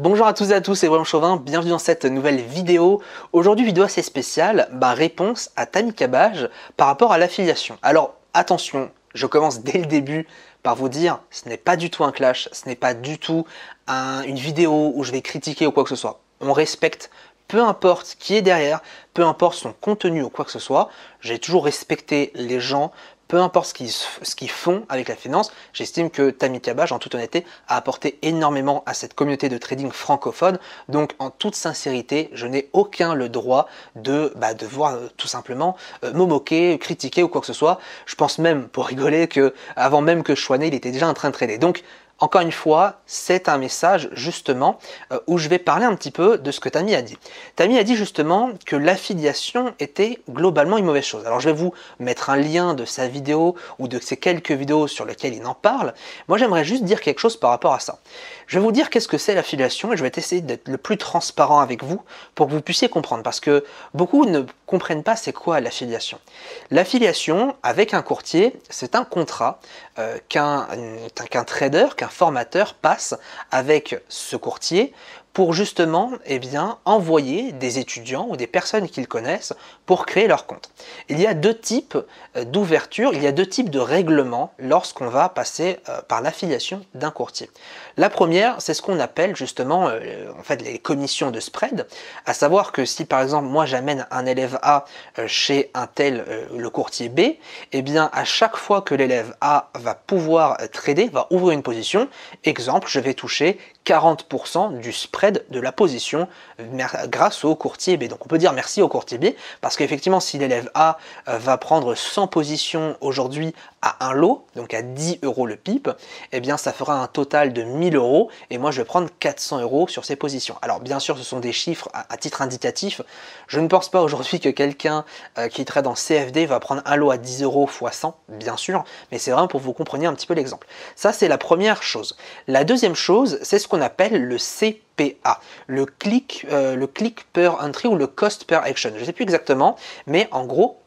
Bonjour à tous et à tous, c'est William Chauvin, bienvenue dans cette nouvelle vidéo. Aujourd'hui, vidéo assez spéciale, ma réponse à Tammy par rapport à l'affiliation. Alors attention, je commence dès le début par vous dire, ce n'est pas du tout un clash, ce n'est pas du tout une vidéo où je vais critiquer ou quoi que ce soit. On respecte peu importe qui est derrière, peu importe son contenu ou quoi que ce soit, j'ai toujours respecté les gens peu importe ce qu'ils, ce font avec la finance, j'estime que Tammy Cabbage, en toute honnêteté, a apporté énormément à cette communauté de trading francophone. Donc, en toute sincérité, je n'ai aucun le droit de, bah, de voir euh, tout simplement euh, me moquer, critiquer ou quoi que ce soit. Je pense même, pour rigoler, que avant même que je il était déjà en train de trader. Donc, encore une fois, c'est un message justement euh, où je vais parler un petit peu de ce que Tammy a dit. Tammy a dit justement que l'affiliation était globalement une mauvaise chose. Alors je vais vous mettre un lien de sa vidéo ou de ses quelques vidéos sur lesquelles il en parle. Moi j'aimerais juste dire quelque chose par rapport à ça. Je vais vous dire qu'est-ce que c'est l'affiliation et je vais essayer d'être le plus transparent avec vous pour que vous puissiez comprendre parce que beaucoup ne comprennent pas c'est quoi l'affiliation. L'affiliation avec un courtier, c'est un contrat euh, qu'un trader, qu'un formateur passe avec ce courtier pour justement eh bien, envoyer des étudiants ou des personnes qu'ils connaissent pour créer leur compte. Il y a deux types euh, d'ouverture, il y a deux types de règlements lorsqu'on va passer euh, par l'affiliation d'un courtier. La première, c'est ce qu'on appelle justement euh, en fait, les commissions de spread, à savoir que si par exemple moi j'amène un élève A chez un tel, le courtier B, eh bien à chaque fois que l'élève A va pouvoir trader, va ouvrir une position, exemple, je vais toucher 40% du spread de la position grâce au courtier B. Donc on peut dire merci au courtier B parce qu'effectivement si l'élève A euh, va prendre 100 positions aujourd'hui à un lot, donc à 10 euros le PIP, eh bien ça fera un total de 1000 euros et moi je vais prendre 400 euros sur ces positions. Alors bien sûr ce sont des chiffres à, titre indicatif, je ne pense pas aujourd'hui que quelqu'un euh, qui trade en CFD va prendre un lot à 10 euros x 100, bien sûr, mais c'est vraiment pour vous compreniez un petit peu l'exemple. Ça c'est la première chose. La deuxième chose, c'est ce qu'on appelle le CPA, le click, euh, le click per entry ou le cost per action. Je ne sais plus exactement, mais en gros,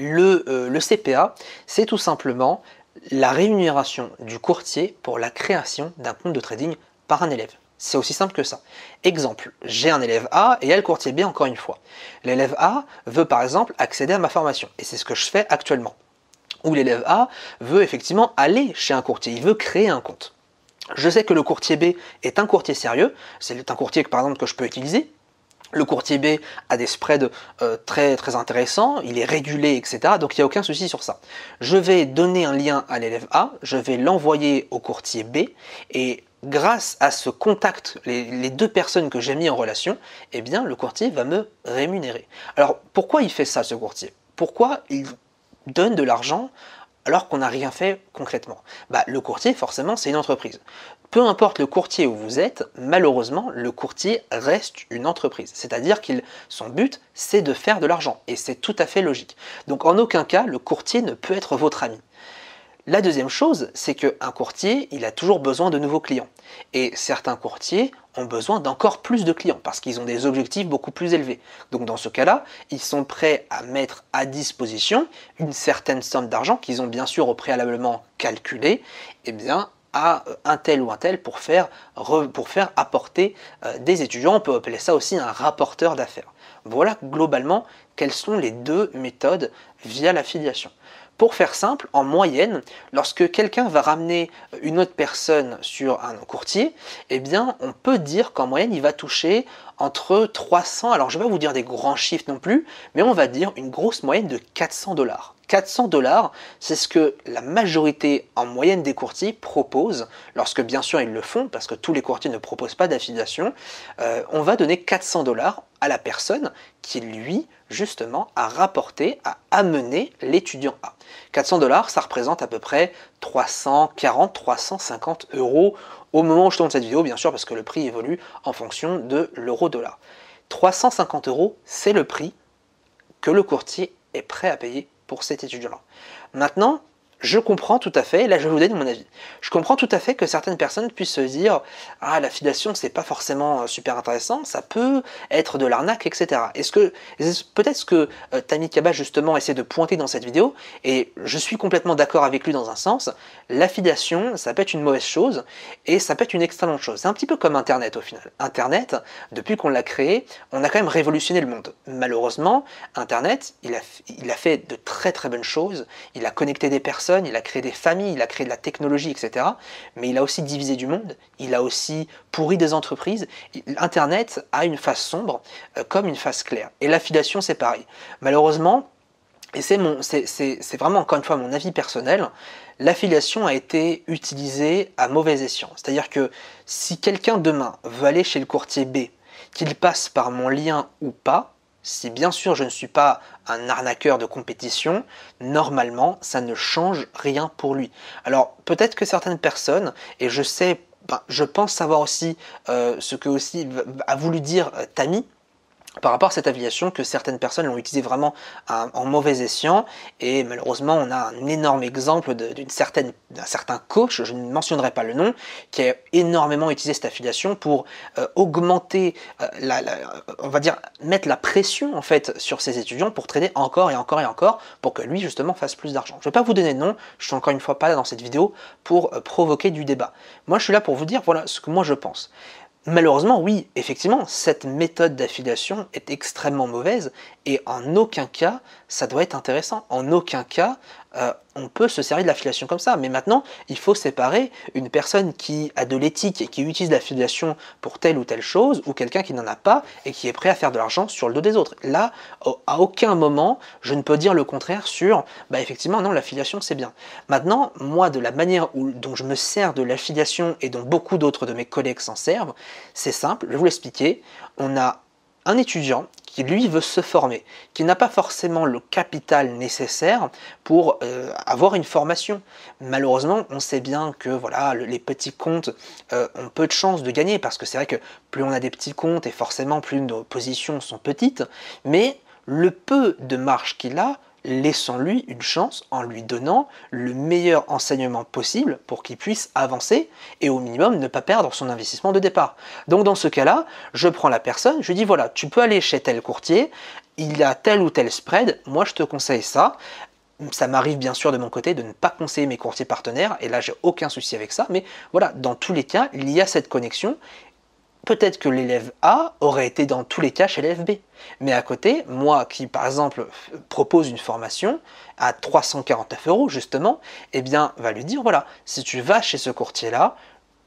le, euh, CPA, c'est tout simplement la rémunération du courtier pour la création d'un compte de trading par un élève. C'est aussi simple que ça. Exemple, j'ai un élève A et le courtier B encore une fois. L'élève A veut par exemple accéder à ma formation et c'est ce que je fais actuellement. Ou l'élève A veut effectivement aller chez un courtier, il veut créer un compte. Je sais que le courtier B est un courtier sérieux, c'est un courtier par exemple que je peux utiliser, le courtier B a des spreads euh, très, très intéressants, il est régulé, etc. Donc il n'y a aucun souci sur ça. Je vais donner un lien à l'élève A, je vais l'envoyer au courtier B, et grâce à ce contact, les, les deux personnes que j'ai mis en relation, eh bien le courtier va me rémunérer. Alors pourquoi il fait ça ce courtier Pourquoi il donne de l'argent alors qu'on n'a rien fait concrètement bah, Le courtier, forcément, c'est une entreprise. Peu importe le courtier où vous êtes, malheureusement, le courtier reste une entreprise. C'est-à-dire qu'il son but, c'est de faire de l'argent. Et c'est tout à fait logique. Donc en aucun cas, le courtier ne peut être votre ami. La deuxième chose, c'est qu'un courtier, il a toujours besoin de nouveaux clients. Et certains courtiers ont besoin d'encore plus de clients parce qu'ils ont des objectifs beaucoup plus élevés. Donc dans ce cas-là, ils sont prêts à mettre à disposition une certaine somme d'argent qu'ils ont bien sûr au préalablement calculée, et eh bien à euh, un tel ou un tel pour faire, pour faire apporter euh, des étudiants. On peut appeler ça aussi un rapporteur d'affaires. Voilà globalement quelles sont les deux méthodes via l'affiliation. Pour faire simple, en moyenne, lorsque quelqu'un va ramener une autre personne sur un courtier, eh bien, on peut dire qu'en moyenne, il va toucher entre 300, alors je ne vais pas vous dire des grands chiffres non plus, mais on va dire une grosse moyenne de 400 dollars. 400 dollars, c'est ce que la majorité en moyenne des courtiers propose lorsque bien sûr ils le font, parce que tous les courtiers ne proposent pas d'affiliation, euh, on va donner 400 dollars à la personne qui, lui, justement, a rapporté, a amené l'étudiant A. 400 dollars, ça représente à peu près 340, 350 euros au moment où je tourne cette vidéo, bien sûr, parce que le prix évolue en fonction de l'euro-dollar. 350 euros, c'est le prix que le courtier est prêt à payer pour cet étudiant-là. Maintenant, je comprends tout à fait, là je vais vous donner mon avis, je comprends tout à fait que certaines personnes puissent se dire Ah, la fidation c'est pas forcément euh, super intéressant, ça peut être de l'arnaque, etc. Est-ce que, peut-être que euh, Kaba justement essaie de pointer dans cette vidéo, et je suis complètement d'accord avec lui dans un sens, la fidation ça peut être une mauvaise chose et ça peut être une excellente chose. C'est un petit peu comme Internet au final. Internet, depuis qu'on l'a créé, on a quand même révolutionné le monde. Malheureusement, Internet, il a fait de très très bonnes choses, il a connecté des personnes il a créé des familles, il a créé de la technologie, etc. Mais il a aussi divisé du monde, il a aussi pourri des entreprises. Internet a une face sombre euh, comme une face claire. Et l'affiliation, c'est pareil. Malheureusement, et c'est, mon, c'est vraiment encore une fois mon avis personnel, l'affiliation a été utilisée à mauvais escient. C'est-à-dire que si quelqu'un demain veut aller chez le courtier B, qu'il passe par mon lien ou pas, si bien sûr je ne suis pas un arnaqueur de compétition, normalement ça ne change rien pour lui. Alors peut-être que certaines personnes, et je sais, ben, je pense savoir aussi euh, ce que aussi a voulu dire euh, Tammy, par rapport à cette affiliation que certaines personnes l'ont utilisée vraiment en mauvais escient. Et malheureusement, on a un énorme exemple d'une certaine, d'un certain coach, je ne mentionnerai pas le nom, qui a énormément utilisé cette affiliation pour euh, augmenter, euh, la, on va dire, mettre la pression en fait sur ses étudiants pour trader encore et encore et encore pour que lui justement fasse plus d'argent. Je ne vais pas vous donner de nom, je suis encore une fois pas là dans cette vidéo pour euh, provoquer du débat. Moi, je suis là pour vous dire voilà ce que moi je pense. Malheureusement, oui, effectivement, cette méthode d'affiliation est extrêmement mauvaise et en aucun cas ça doit être intéressant. En aucun cas, euh, on peut se servir de l'affiliation comme ça. Mais maintenant, il faut séparer une personne qui a de l'éthique et qui utilise l'affiliation pour telle ou telle chose, ou quelqu'un qui n'en a pas et qui est prêt à faire de l'argent sur le dos des autres. Là, à aucun moment, je ne peux dire le contraire sur, bah effectivement, non, l'affiliation, c'est bien. Maintenant, moi, de la manière dont je me sers de l'affiliation et dont beaucoup d'autres de mes collègues s'en servent, c'est simple, je vais vous l'expliquer. On a un étudiant qui lui veut se former, qui n'a pas forcément le capital nécessaire pour euh, avoir une formation. Malheureusement, on sait bien que voilà, les petits comptes euh, ont peu de chances de gagner parce que c'est vrai que plus on a des petits comptes et forcément plus nos positions sont petites, mais le peu de marge qu'il a laissant lui une chance en lui donnant le meilleur enseignement possible pour qu'il puisse avancer et au minimum ne pas perdre son investissement de départ. Donc dans ce cas-là, je prends la personne, je lui dis voilà, tu peux aller chez tel courtier, il a tel ou tel spread, moi je te conseille ça. Ça m'arrive bien sûr de mon côté de ne pas conseiller mes courtiers partenaires, et là j'ai aucun souci avec ça, mais voilà, dans tous les cas, il y a cette connexion, peut-être que l'élève A aurait été dans tous les cas chez l'élève B. Mais à côté, moi qui par exemple propose une formation à 349 euros justement, eh bien va lui dire voilà, si tu vas chez ce courtier-là,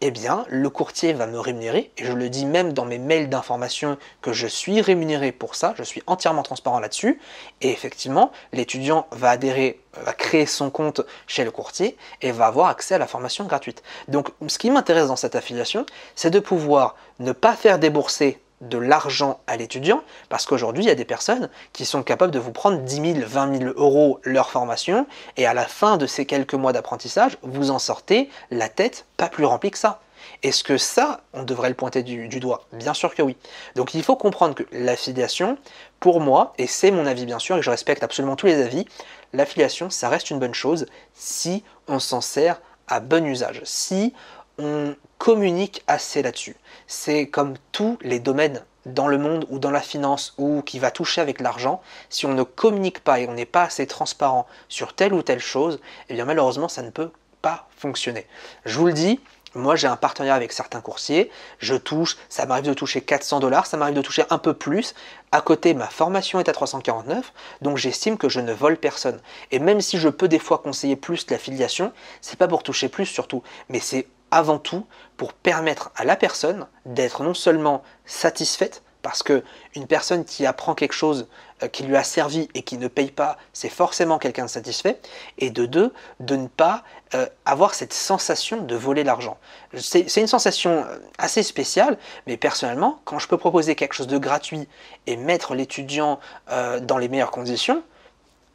eh bien, le courtier va me rémunérer, et je le dis même dans mes mails d'information que je suis rémunéré pour ça, je suis entièrement transparent là-dessus, et effectivement, l'étudiant va adhérer, va créer son compte chez le courtier et va avoir accès à la formation gratuite. Donc, ce qui m'intéresse dans cette affiliation, c'est de pouvoir ne pas faire débourser de l'argent à l'étudiant, parce qu'aujourd'hui, il y a des personnes qui sont capables de vous prendre 10 000, 20 000 euros leur formation, et à la fin de ces quelques mois d'apprentissage, vous en sortez la tête pas plus remplie que ça. Est-ce que ça, on devrait le pointer du, doigt Bien sûr que oui. Donc il faut comprendre que l'affiliation, pour moi, et c'est mon avis bien sûr, et je respecte absolument tous les avis, l'affiliation, ça reste une bonne chose si on s'en sert à bon usage, si on communique assez là-dessus. C'est comme tous les domaines dans le monde ou dans la finance ou qui va toucher avec l'argent, si on ne communique pas et on n'est pas assez transparent sur telle ou telle chose, eh bien malheureusement ça ne peut pas fonctionner. Je vous le dis, moi, j'ai un partenariat avec certains coursiers, je touche, ça m'arrive de toucher 400 dollars, ça m'arrive de toucher un peu plus. À côté, ma formation est à 349, donc j'estime que je ne vole personne. Et même si je peux des fois conseiller plus la filiation, c'est pas pour toucher plus surtout, mais c'est avant tout pour permettre à la personne d'être non seulement satisfaite, parce que une personne qui apprend quelque chose euh, qui lui a servi et qui ne paye pas, c'est forcément quelqu'un de satisfait, et de deux, de ne pas euh, avoir cette sensation de voler l'argent. C'est une sensation euh, assez spéciale, mais personnellement, quand je peux proposer quelque chose de gratuit et mettre l'étudiant dans les meilleures conditions,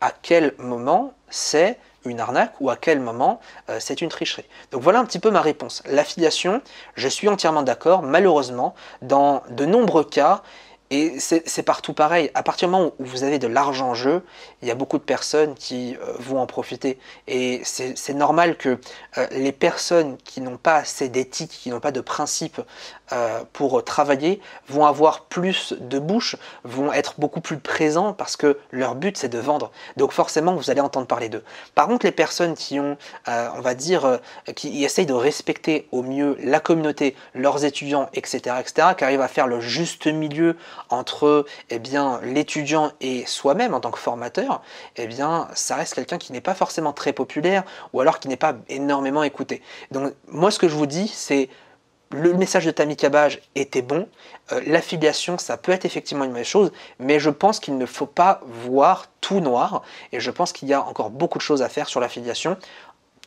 à quel moment c'est une arnaque ou à quel moment euh, c'est une tricherie. Donc voilà un petit peu ma réponse. L'affiliation, je suis entièrement d'accord, malheureusement, dans de nombreux cas, et c'est partout pareil. À partir du moment où vous avez de l'argent en jeu, il y a beaucoup de personnes qui euh, vont en profiter. Et c'est normal que euh, les personnes qui n'ont pas assez d'éthique, qui n'ont pas de principe euh, pour travailler vont avoir plus de bouche, vont être beaucoup plus présents parce que leur but c'est de vendre. Donc forcément vous allez entendre parler d'eux. Par contre les personnes qui ont, euh, on va dire, euh, qui essayent de respecter au mieux la communauté, leurs étudiants, etc., etc., qui arrivent à faire le juste milieu entre eh bien l'étudiant et soi-même en tant que formateur, eh bien ça reste quelqu'un qui n'est pas forcément très populaire ou alors qui n'est pas énormément écouté. Donc moi ce que je vous dis c'est le message de Tammy Cabage était bon. Euh, l'affiliation, ça peut être effectivement une mauvaise chose, mais je pense qu'il ne faut pas voir tout noir. Et je pense qu'il y a encore beaucoup de choses à faire sur l'affiliation.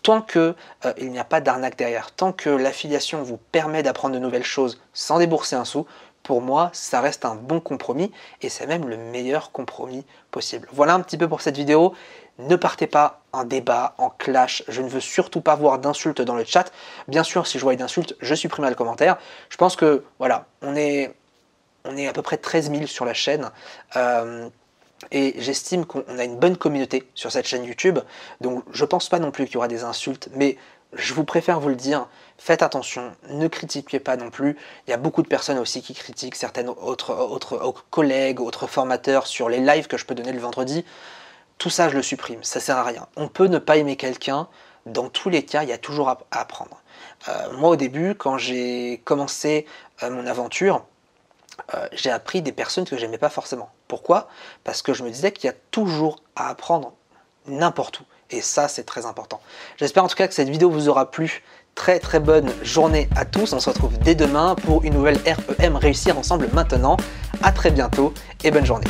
Tant qu'il euh, il n'y a pas d'arnaque derrière, tant que l'affiliation vous permet d'apprendre de nouvelles choses sans débourser un sou, pour moi, ça reste un bon compromis et c'est même le meilleur compromis possible. Voilà un petit peu pour cette vidéo. Ne partez pas en débat, en clash. Je ne veux surtout pas voir d'insultes dans le chat. Bien sûr, si je vois une insulte, je supprimerai le commentaire. Je pense que, voilà, on est, on est à peu près 13 000 sur la chaîne. Euh, et j'estime qu'on a une bonne communauté sur cette chaîne YouTube. Donc je pense pas non plus qu'il y aura des insultes, mais je vous préfère vous le dire, faites attention, ne critiquez pas non plus. Il y a beaucoup de personnes aussi qui critiquent certaines autres, autres collègues, autres formateurs sur les lives que je peux donner le vendredi. Tout ça, je le supprime, ça sert à rien. On peut ne pas aimer quelqu'un, dans tous les cas, il y a toujours à, apprendre. Euh, moi, au début, quand j'ai commencé euh, mon aventure, euh, j'ai appris des personnes que j'aimais pas forcément. Pourquoi Parce que je me disais qu'il y a toujours à apprendre n'importe où. Et ça, c'est très important. J'espère en tout cas que cette vidéo vous aura plu. Très très bonne journée à tous. On se retrouve dès demain pour une nouvelle REM Réussir ensemble maintenant. À très bientôt et bonne journée.